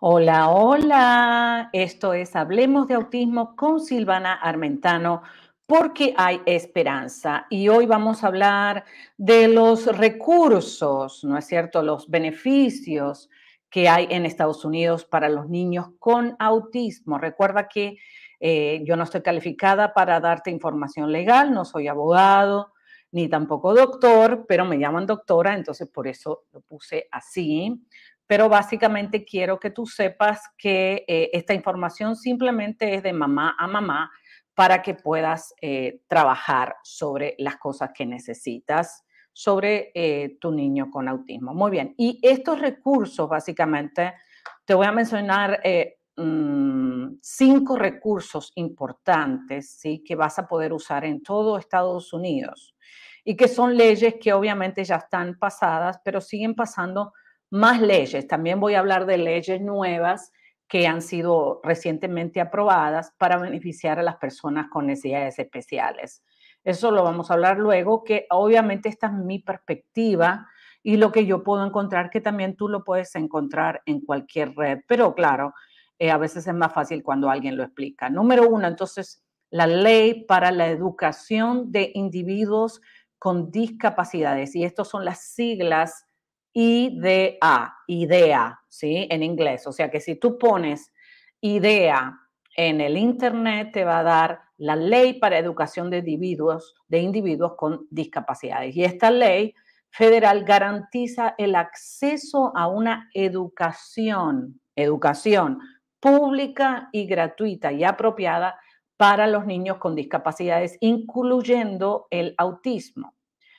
Hola, hola. Esto es Hablemos de Autismo con Silvana Armentano porque hay esperanza. Y hoy vamos a hablar de los recursos, ¿no es cierto? Los beneficios que hay en Estados Unidos para los niños con autismo. Recuerda que eh, yo no estoy calificada para darte información legal, no soy abogado ni tampoco doctor, pero me llaman doctora, entonces por eso lo puse así pero básicamente quiero que tú sepas que eh, esta información simplemente es de mamá a mamá para que puedas eh, trabajar sobre las cosas que necesitas sobre eh, tu niño con autismo. Muy bien, y estos recursos básicamente, te voy a mencionar mm, cinco recursos importantes ¿sí? que vas a poder usar en todo Estados Unidos y que son leyes que obviamente ya están pasadas, pero siguen pasando más leyes. También voy a hablar de leyes nuevas que han sido recientemente aprobadas para beneficiar a las personas con necesidades especiales. Eso lo vamos a hablar luego, que obviamente esta es mi perspectiva y lo que yo puedo encontrar, que también tú lo puedes encontrar en cualquier red, pero claro, eh, a veces es más fácil cuando alguien lo explica. Número uno, entonces, la ley para la educación de individuos con discapacidades, y estas son las siglas IDA, idea, ¿sí? En inglés. O sea que si tú pones idea en el Internet, te va a dar la ley para educación de individuos, de individuos con discapacidades. Y esta ley federal garantiza el acceso a una educación, educación pública y gratuita y apropiada para los niños con discapacidades, incluyendo el autismo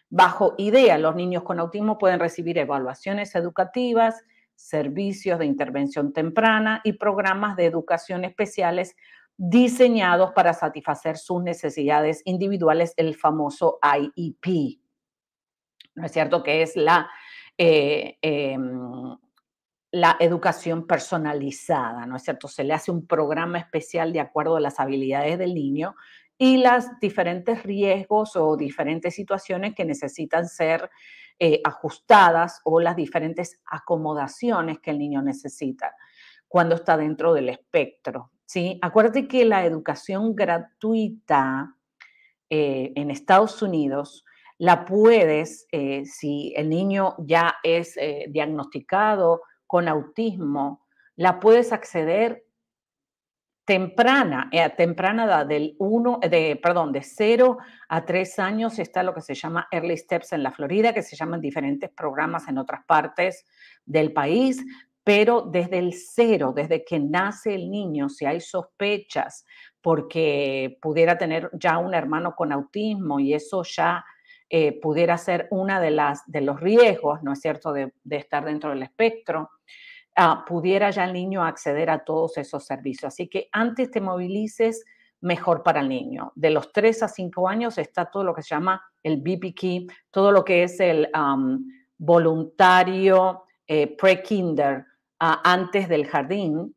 bajo idea. Los niños con autismo pueden recibir evaluaciones educativas, servicios de intervención temprana y programas de educación especiales diseñados para satisfacer sus necesidades individuales, el famoso IEP. ¿No es cierto que es la, eh, em, la educación personalizada? ¿No es cierto? Se le hace un programa especial de acuerdo a las habilidades del niño y las diferentes riesgos o diferentes situaciones que necesitan ser eh, ajustadas o las diferentes acomodaciones que el niño necesita cuando está dentro del espectro. ¿sí? Acuérdate que la educación gratuita eh, en Estados Unidos la puedes, eh, si el niño ya es diagnosticado con autismo, la puedes acceder temprana, eh, a temprana edad, del 1, eh, de, perdón, de 0 a 3 años está lo que se llama Early Steps en la Florida, que se llaman diferentes programas en otras partes del país, pero desde el cero, desde que nace el niño, si hay sospechas porque pudiera tener ya un hermano con autismo y eso ya eh, pudiera ser una de las de los riesgos, ¿no es cierto?, de estar dentro del espectro pudiera ya el niño acceder a todos esos servicios. Así que antes te movilices, mejor para el niño. De los 3 a 5 años está todo lo que se llama el BPK, todo lo que es el voluntario eh, pre-kinder antes del jardín,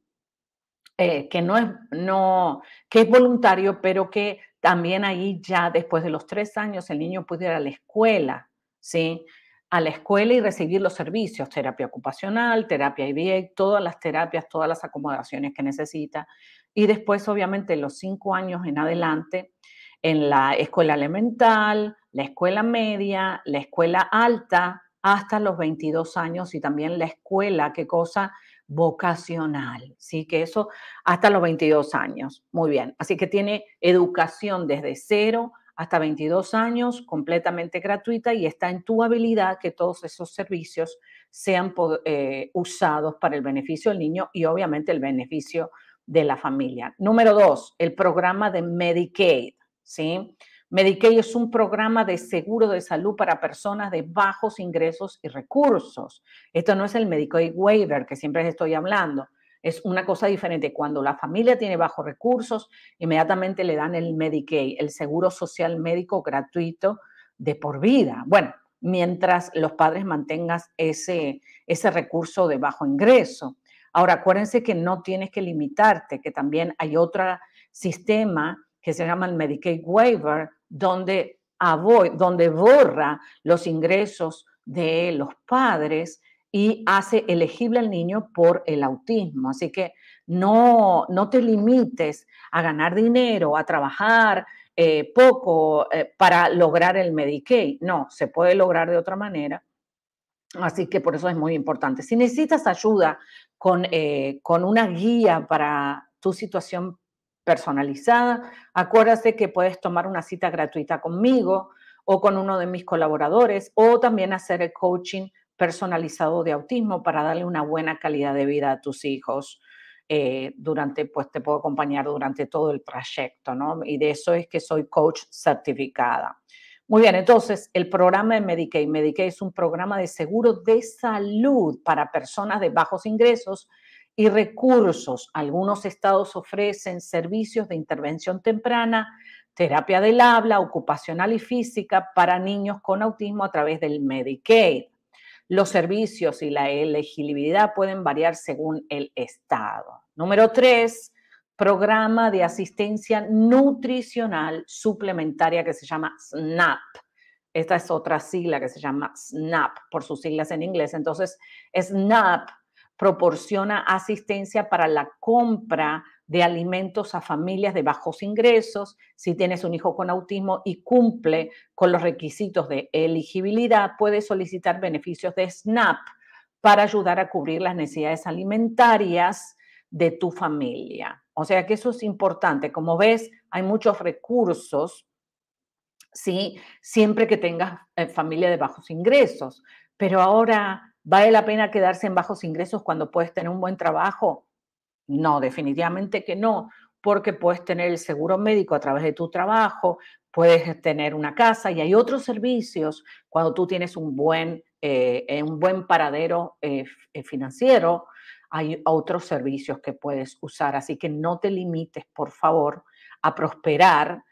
eh, que no es, no, que es voluntario, pero que también ahí ya después de los 3 años el niño puede ir a la escuela, ¿sí? a la escuela y recibir los servicios, terapia ocupacional, terapia IBA, todas las terapias, todas las acomodaciones que necesita. Y después, obviamente, los cinco años en adelante, en la escuela elemental, la escuela media, la escuela alta, hasta los 22 años y también la escuela, qué cosa vocacional, sí, que eso hasta los 22 años. Muy bien, así que tiene educación desde cero hasta 22 años, completamente gratuita y está en tu habilidad que todos esos servicios sean eh, usados para el beneficio del niño y obviamente el beneficio de la familia. Número dos, el programa de Medicaid, ¿sí? Medicaid es un programa de seguro de salud para personas de bajos ingresos y recursos. Esto no es el Medicaid waiver que siempre les estoy hablando. Es una cosa diferente. Cuando la familia tiene bajos recursos, inmediatamente le dan el Medicaid, el Seguro Social Médico gratuito de por vida. Bueno, mientras los padres mantengas ese, ese recurso de bajo ingreso. Ahora, acuérdense que no tienes que limitarte, que también hay otro sistema que se llama el Medicaid Waiver, donde, donde borra los ingresos de los padres y hace elegible al niño por el autismo. Así que no, no te limites a ganar dinero, a trabajar eh, poco eh, para lograr el Medicaid. No, se puede lograr de otra manera. Así que por eso es muy importante. Si necesitas ayuda con, eh, con una guía para tu situación personalizada, acuérdate que puedes tomar una cita gratuita conmigo o con uno de mis colaboradores o también hacer el coaching personalizado de autismo para darle una buena calidad de vida a tus hijos. Eh, durante, pues te puedo acompañar durante todo el trayecto, ¿no? Y de eso es que soy coach certificada. Muy bien, entonces el programa de Medicaid. Medicaid es un programa de seguro de salud para personas de bajos ingresos y recursos. Algunos estados ofrecen servicios de intervención temprana, terapia del habla, ocupacional y física para niños con autismo a través del Medicaid. Los servicios y la elegibilidad pueden variar según el estado. Número tres, programa de asistencia nutricional suplementaria que se llama SNAP. Esta es otra sigla que se llama SNAP por sus siglas en inglés. Entonces, SNAP proporciona asistencia para la compra de alimentos a familias de bajos ingresos, si tienes un hijo con autismo y cumple con los requisitos de elegibilidad, puedes solicitar beneficios de SNAP para ayudar a cubrir las necesidades alimentarias de tu familia. O sea que eso es importante. Como ves, hay muchos recursos, ¿sí? Siempre que tengas eh, familia de bajos ingresos. Pero ahora, ¿vale la pena quedarse en bajos ingresos cuando puedes tener un buen trabajo? No, definitivamente que no, porque puedes tener el seguro médico a través de tu trabajo, puedes tener una casa y hay otros servicios cuando tú tienes un buen, eh, eh, un buen paradero eh, financiero, hay otros servicios que puedes usar. Así que no te limites, por favor, a prosperar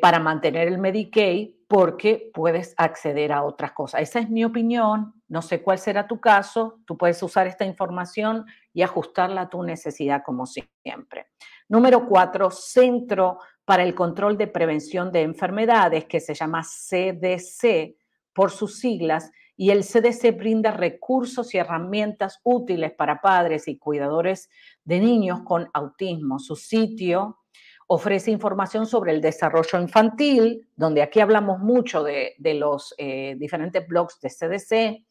para mantener el Medicaid porque puedes acceder a otras cosas. Esa es mi opinión, no sé cuál será tu caso, tú puedes usar esta información y ajustarla a tu necesidad como siempre. Número cuatro, Centro para el Control de Prevención de Enfermedades, que se llama CDC por sus siglas, y el CDC brinda recursos y herramientas útiles para padres y cuidadores de niños con autismo. Su sitio ofrece información sobre el desarrollo infantil, donde aquí hablamos mucho de, los eh, diferentes blogs de CDC,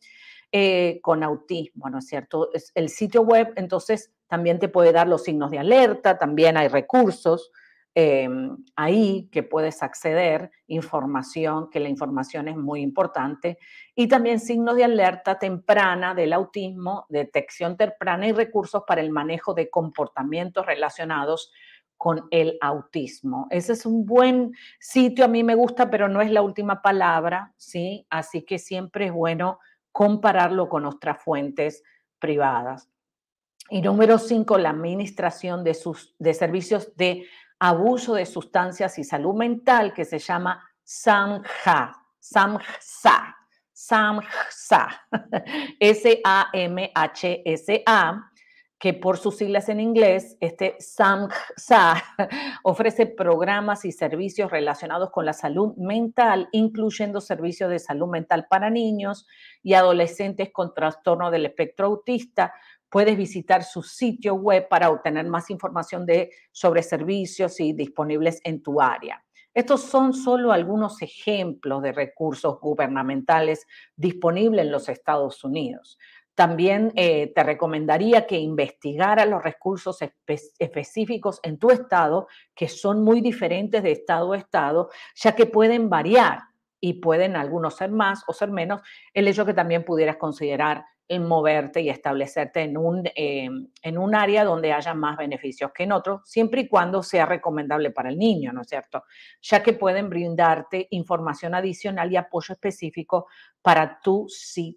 eh, con autismo, ¿no es cierto? Es el sitio web, entonces, también te puede dar los signos de alerta, también hay recursos em, ahí que puedes acceder, información, que la información es muy importante, y también signos de alerta temprana del autismo, detección temprana y recursos para el manejo de comportamientos relacionados con el autismo. Ese es un buen sitio, a mí me gusta, pero no es la última palabra, ¿sí? Así que siempre es bueno compararlo con otras fuentes privadas. Y número cinco, la administración de, sus, de servicios de abuso de sustancias y salud mental, que se llama SAMHSA, SAMHSA, S-A-M-H-S-A, que por sus siglas en inglés, este SAMHSA ofrece programas y servicios relacionados con la salud mental, incluyendo servicios de salud mental para niños y adolescentes con trastorno del espectro autista. Puedes visitar su sitio web para obtener más información sobre servicios y disponibles en tu área. Estos son solo algunos ejemplos de recursos gubernamentales disponibles en los Estados Unidos. También eh, te recomendaría que investigara los recursos específicos en tu estado, que son muy diferentes de estado a estado, ya que pueden variar y pueden algunos ser más o ser menos. El hecho que también pudieras considerar en moverte y establecerte en un, eh, en un área donde haya más beneficios que en otro, siempre y cuando sea recomendable para el niño, ¿no es cierto? Ya que pueden brindarte información adicional y apoyo específico para tu situación.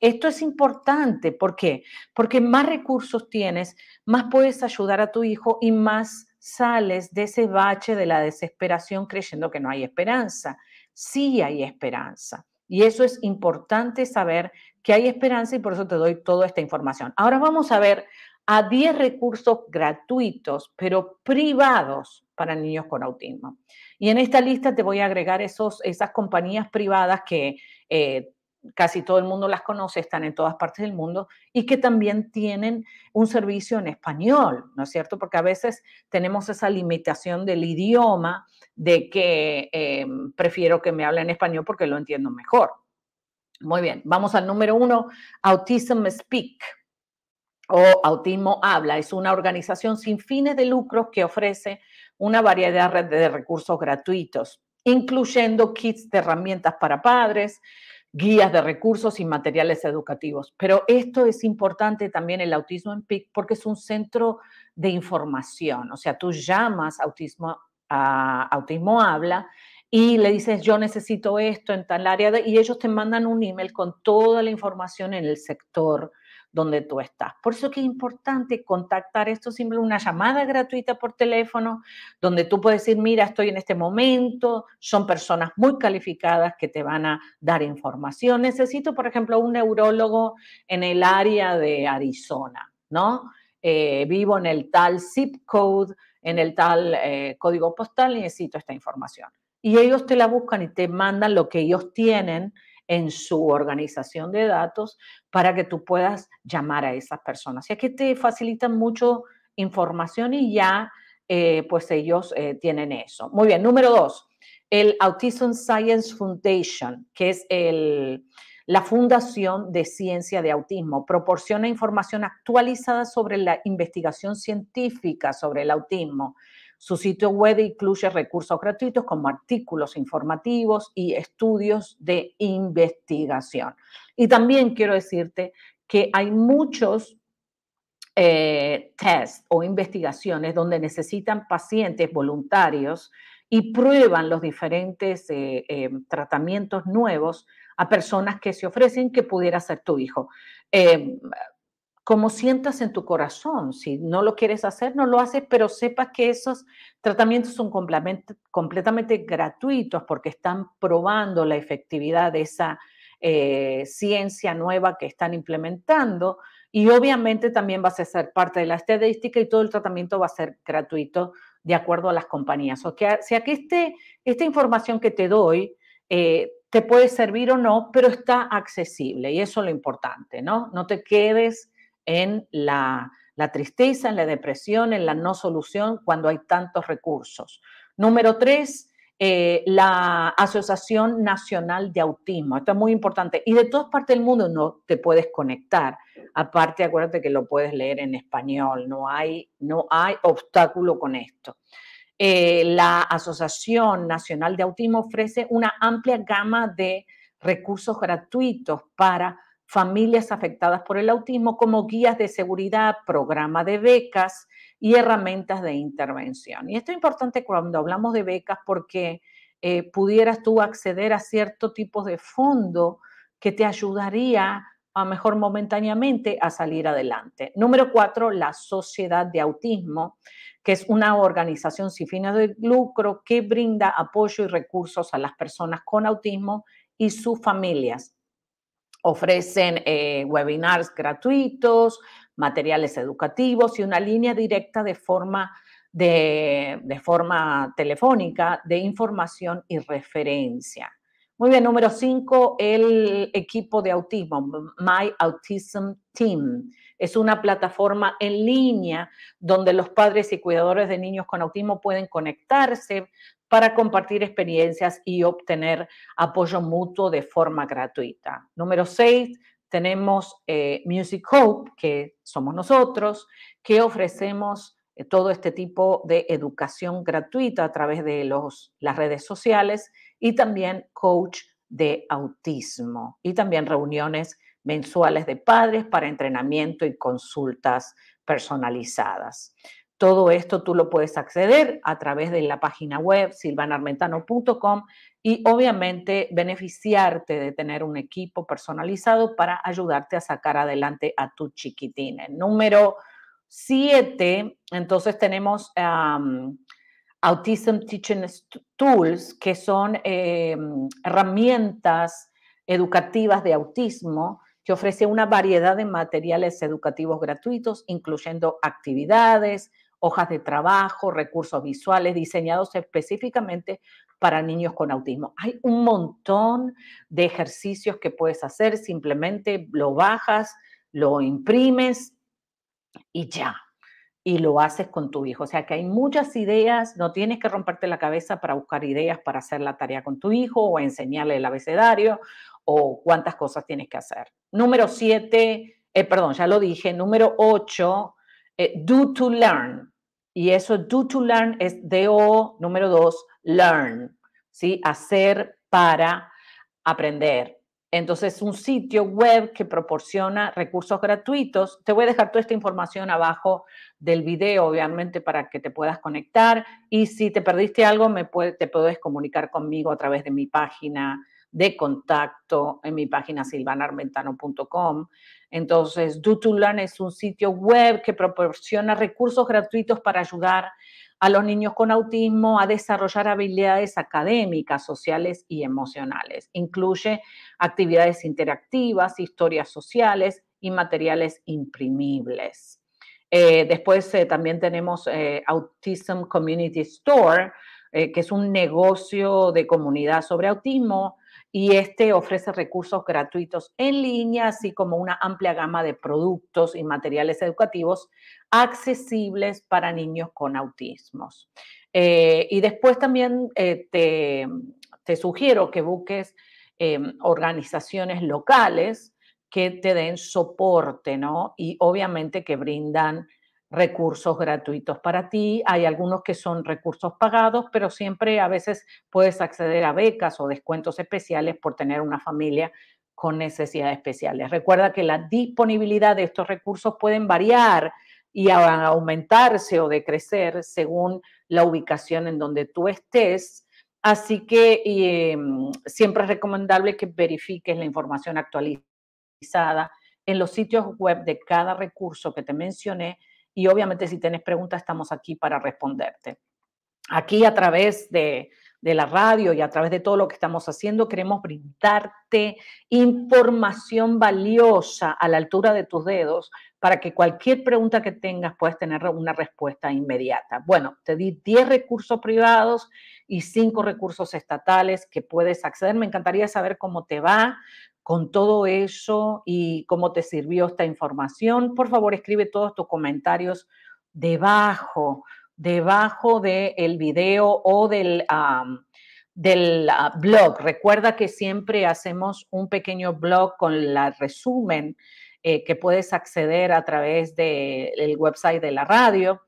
Esto es importante, ¿por qué? Porque más recursos tienes, más puedes ayudar a tu hijo y más sales de ese bache de la desesperación creyendo que no hay esperanza. Sí hay esperanza. Y eso es importante saber que hay esperanza y por eso te doy toda esta información. Ahora vamos a ver a 10 recursos gratuitos, pero privados para niños con autismo. Y en esta lista te voy a agregar esos, esas compañías privadas que eh, casi todo el mundo las conoce, están en todas partes del mundo y que también tienen un servicio en español, ¿no es cierto? Porque a veces tenemos esa limitación del idioma de que eh, prefiero que me hable en español porque lo entiendo mejor. Muy bien, vamos al número uno, Autism Speak o Autismo Habla. Es una organización sin fines de lucro que ofrece una variedad de recursos gratuitos, incluyendo kits de herramientas para padres, guías de recursos y materiales educativos. Pero esto es importante también el Autismo Speak, porque es un centro de información. O sea, tú llamas Autismo Autismo Habla y le dices, yo necesito esto en tal área, y ellos te mandan un email con toda la información en el sector donde tú estás. Por eso que es importante contactar esto simplemente una llamada gratuita por teléfono, donde tú puedes decir, mira, estoy en este momento, son personas muy calificadas que te van a dar información. Necesito, por ejemplo, un neurólogo en el área de Arizona, ¿no? Eh, vivo en el tal zip code, en el tal eh, código postal, necesito esta información. Y ellos te la buscan y te mandan lo que ellos tienen en su organización de datos para que tú puedas llamar a esas personas. Y aquí que te facilitan mucho información y ya eh, pues ellos eh, tienen eso. Muy bien, número dos, el Autism Science Foundation, que es el, la Fundación de Ciencia de Autismo proporciona información actualizada sobre la investigación científica sobre el autismo. Su sitio web incluye recursos gratuitos como artículos informativos y estudios de investigación. Y también quiero decirte que hay muchos test eh, tests o investigaciones donde necesitan pacientes voluntarios y prueban los diferentes eh, eh, tratamientos nuevos a personas que se ofrecen que pudiera ser tu hijo. Eh, como sientas en tu corazón, si no lo quieres hacer, no lo haces, pero sepas que esos tratamientos son completamente gratuitos porque están probando la efectividad de esa eh, ciencia nueva que están implementando y obviamente también vas a ser parte de la estadística y todo el tratamiento va a ser gratuito de acuerdo a las compañías. O sea que este, esta información que te doy eh, te puede servir o no, pero está accesible y eso es lo importante, ¿no? No te quedes en la, tristeza, en la depresión, en la no solución cuando hay tantos recursos. Número tres, eh, la Asociación Nacional de Autismo. Esto es muy importante. Y de todas partes del mundo no te puedes conectar. Aparte, acuérdate que lo puedes leer en español. No hay, no hay obstáculo con esto. Eh, la Asociación Nacional de Autismo ofrece una amplia gama de recursos gratuitos para familias afectadas por el autismo, como guías de seguridad, programa de becas y herramientas de intervención. Y esto es importante cuando hablamos de becas porque eh, pudieras tú acceder a cierto tipo de fondo que te ayudaría a mejor momentáneamente a salir adelante. Número cuatro, la Sociedad de Autismo, que es una organización sin fines de lucro que brinda apoyo y recursos a las personas con autismo y sus familias. Ofrecen eh, webinars gratuitos, materiales educativos y una línea directa de forma, de forma telefónica de información y referencia. Muy bien, número cinco, el equipo de autismo, My Autism Team. Es una plataforma en línea donde los padres y cuidadores de niños con autismo pueden conectarse para compartir experiencias y obtener apoyo mutuo de forma gratuita. Número seis, tenemos eh, Music Hope, que somos nosotros, que ofrecemos eh, todo este tipo de educación gratuita a través de las redes sociales y también coach de autismo y también reuniones mensuales de padres para entrenamiento y consultas personalizadas. Todo esto tú lo puedes acceder a través de la página web silvanarmentano.com y obviamente beneficiarte de tener un equipo personalizado para ayudarte a sacar adelante a tu chiquitín. Número siete, entonces tenemos Autism Teaching Tools, que son eh, herramientas educativas de autismo, que ofrece una variedad de materiales educativos gratuitos, incluyendo actividades, hojas de trabajo, recursos visuales diseñados específicamente para niños con autismo. Hay un montón de ejercicios que puedes hacer, simplemente lo bajas, lo imprimes y ya y lo haces con tu hijo. O sea que hay muchas ideas, no tienes que romperte la cabeza para buscar ideas para hacer la tarea con tu hijo o enseñarle el abecedario o cuántas cosas tienes que hacer. Número siete, eh, perdón, ya lo dije. Número ocho, eh, do to learn. Y eso, do to learn es DO, número dos, learn, ¿sí? Hacer para aprender. Entonces, un sitio web que proporciona recursos gratuitos. Te voy a dejar toda esta información abajo del video, obviamente, para que te puedas conectar. Y si te perdiste algo, me te puedes comunicar conmigo a través de mi página de contacto en mi página silvanarmentano.com. Entonces, Do to Learn es un sitio web que proporciona recursos gratuitos para ayudar a los niños con autismo a desarrollar habilidades académicas, sociales y emocionales. Incluye actividades interactivas, historias sociales y materiales imprimibles. Eh, después eh, también tenemos eh, Autism Community Store, que es un negocio de comunidad sobre autismo y este ofrece recursos gratuitos en línea, así como una amplia gama de productos y materiales educativos accesibles para niños con autismos. Eh, y después también eh, te, sugiero que busques eh, organizaciones locales que te den soporte, ¿no? Y obviamente que brindan recursos gratuitos para ti, hay algunos que son recursos pagados, pero siempre a veces puedes acceder a becas o descuentos especiales por tener una familia con necesidades especiales. Recuerda que la disponibilidad de estos recursos pueden variar y aumentarse o decrecer según la ubicación en donde tú estés. Así que em, siempre es recomendable que verifiques la información actualizada en los sitios web de cada recurso que te mencioné y obviamente si tienes preguntas estamos aquí para responderte. Aquí a través de, de la radio y a través de todo lo que estamos haciendo, queremos brindarte información valiosa a la altura de tus dedos para que cualquier pregunta que tengas puedas tener una respuesta inmediata. Bueno, te di 10 recursos privados y 5 recursos estatales que puedes acceder. Me encantaría saber cómo te va, con todo eso y cómo te sirvió esta información. Por favor, escribe todos tus comentarios debajo, debajo del video o del, del ah, blog. Recuerda que siempre hacemos un pequeño blog con el resumen eh, que puedes acceder a través del el website de la radio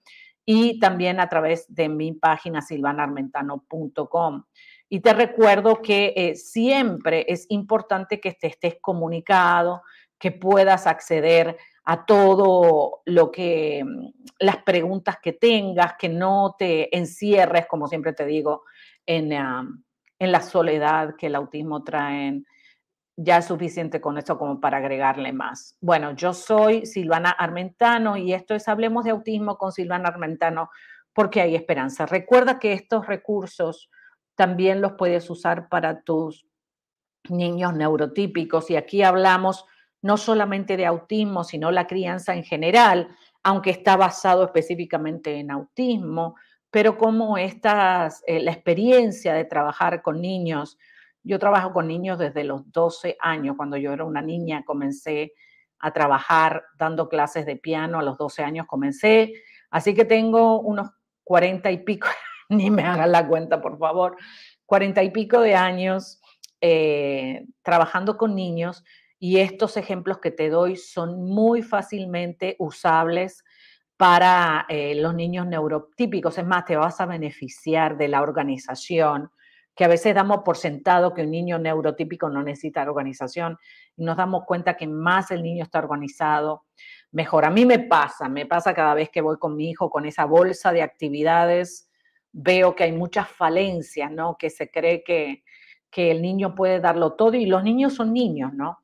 y también a través de mi página silvanarmentano.com. Y te recuerdo que eh, siempre es importante que te estés comunicado, que puedas acceder a todo lo que, mm, las preguntas que tengas, que no te encierres, como siempre te digo, en, la soledad que el autismo trae. Ya es suficiente con esto como para agregarle más. Bueno, yo soy Silvana Armentano y esto es Hablemos de Autismo con Silvana Armentano porque hay esperanza. Recuerda que estos recursos también los puedes usar para tus niños neurotípicos. Y aquí hablamos no solamente de autismo, sino la crianza en general, aunque está basado específicamente en autismo, pero como estas, eh, la experiencia de trabajar con niños, yo trabajo con niños desde los 12 años, cuando yo era una niña comencé a trabajar dando clases de piano, a los 12 años comencé, así que tengo unos 40 y pico ni me hagan la cuenta, por favor, cuarenta y pico de años eh, trabajando con niños y estos ejemplos que te doy son muy fácilmente usables para eh, los niños neurotípicos. Es más, te vas a beneficiar de la organización, que a veces damos por sentado que un niño neurotípico no necesita organización y nos damos cuenta que más el niño está organizado, mejor. A mí me pasa, me pasa cada vez que voy con mi hijo con esa bolsa de actividades veo que hay muchas falencias, ¿no? Que se cree que, el niño puede darlo todo y los niños son niños, ¿no?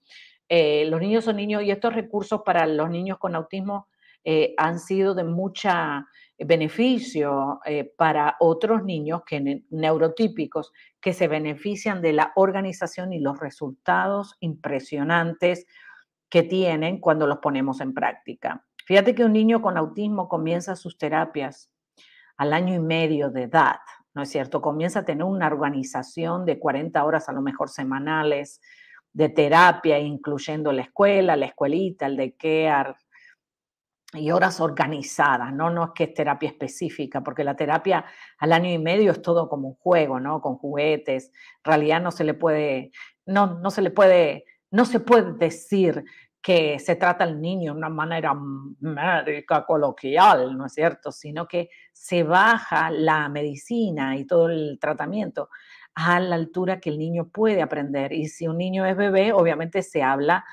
Eh, los niños son niños y estos recursos para los niños con autismo eh, han sido de mucha beneficio eh, para otros niños que, neurotípicos que se benefician de la organización y los resultados impresionantes que tienen cuando los ponemos en práctica. Fíjate que un niño con autismo comienza sus terapias al año y medio de edad, ¿no es cierto? Comienza a tener una organización de 40 horas a lo mejor semanales de terapia, incluyendo la escuela, la escuelita, el de KEAR, y horas organizadas, ¿no? No es que es terapia específica, porque la terapia al año y medio es todo como un juego, ¿no? Con juguetes. En realidad no se le puede, no, no se le puede, no se puede decir que se trata al niño de una manera médica, coloquial, ¿no es cierto? Sino que se baja la medicina y todo el tratamiento a la altura que el niño puede aprender. Y si un niño es bebé, obviamente se habla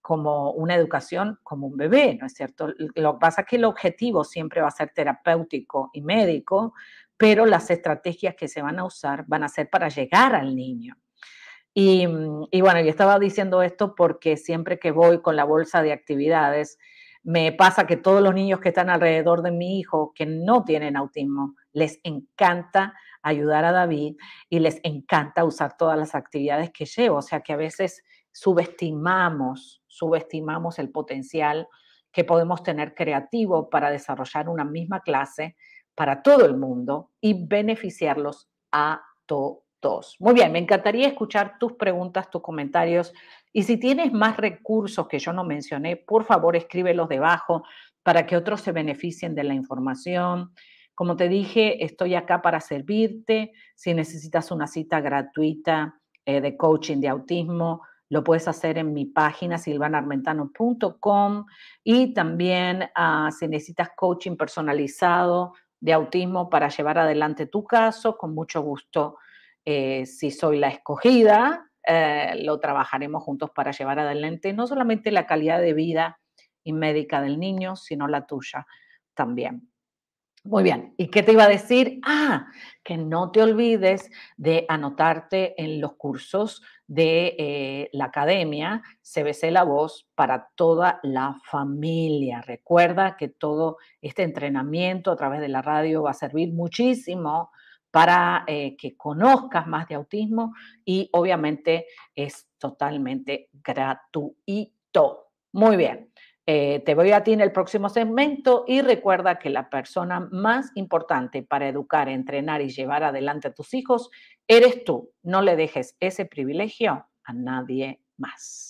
como una educación, como un bebé, ¿no es cierto? Lo que pasa es que el objetivo siempre va a ser terapéutico y médico, pero las estrategias que se van a usar van a ser para llegar al niño. Mm, y, bueno, yo estaba diciendo esto porque siempre que voy con la bolsa de actividades, me pasa que todos los niños que están alrededor de mi hijo, que no tienen autismo, les encanta ayudar a David y les encanta usar todas las actividades que llevo. O sea que a veces subestimamos, subestimamos el potencial que podemos tener creativo para desarrollar una misma clase para todo el mundo y beneficiarlos a todos muy bien, me encantaría escuchar tus preguntas, tus comentarios y si tienes más recursos que yo no mencioné, por favor escríbelos debajo para que otros se beneficien de la información. Como te dije, estoy acá para servirte. Si necesitas una cita gratuita eh, de coaching de autismo, lo puedes hacer en mi página silvanarmentano.com y también ah, si necesitas coaching personalizado de autismo para llevar adelante tu caso, con mucho gusto eh, si soy la escogida, eh, lo trabajaremos juntos para llevar adelante no solamente la calidad de vida y médica del niño, sino la tuya también. Muy bien, ¿y qué te iba a decir? Ah, que no te olvides de anotarte en los cursos de eh, la academia CBC La Voz para toda la familia. Recuerda que todo este entrenamiento a través de la radio va a servir muchísimo para eh, que conozcas más de autismo y obviamente es totalmente gratuito. Muy bien. Eh, te voy a ti en el próximo segmento y recuerda que la persona más importante para educar, entrenar y llevar adelante a tus hijos eres tú. No le dejes ese privilegio a nadie más.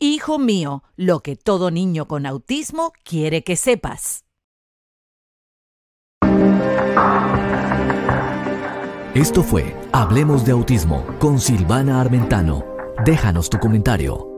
Hijo mío, lo que todo niño con autismo quiere que sepas. Esto fue Hablemos de Autismo con Silvana Armentano. Déjanos tu comentario.